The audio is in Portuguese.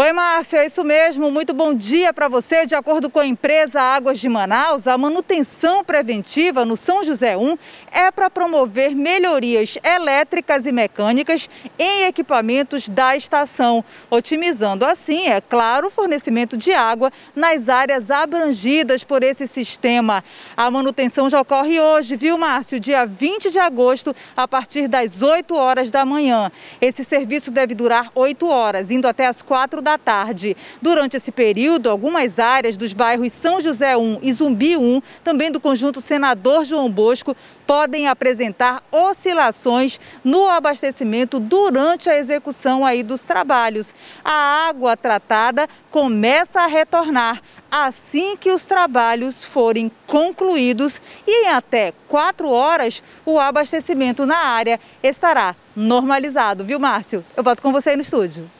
Oi, Márcio, é isso mesmo. Muito bom dia para você. De acordo com a empresa Águas de Manaus, a manutenção preventiva no São José 1 é para promover melhorias elétricas e mecânicas em equipamentos da estação, otimizando assim, é claro, o fornecimento de água nas áreas abrangidas por esse sistema. A manutenção já ocorre hoje, viu, Márcio? Dia 20 de agosto, a partir das 8 horas da manhã. Esse serviço deve durar 8 horas, indo até as 4 da da tarde. Durante esse período, algumas áreas dos bairros São José 1 e Zumbi 1, também do conjunto Senador João Bosco, podem apresentar oscilações no abastecimento durante a execução aí dos trabalhos. A água tratada começa a retornar assim que os trabalhos forem concluídos e em até quatro horas o abastecimento na área estará normalizado. Viu, Márcio? Eu volto com você aí no estúdio.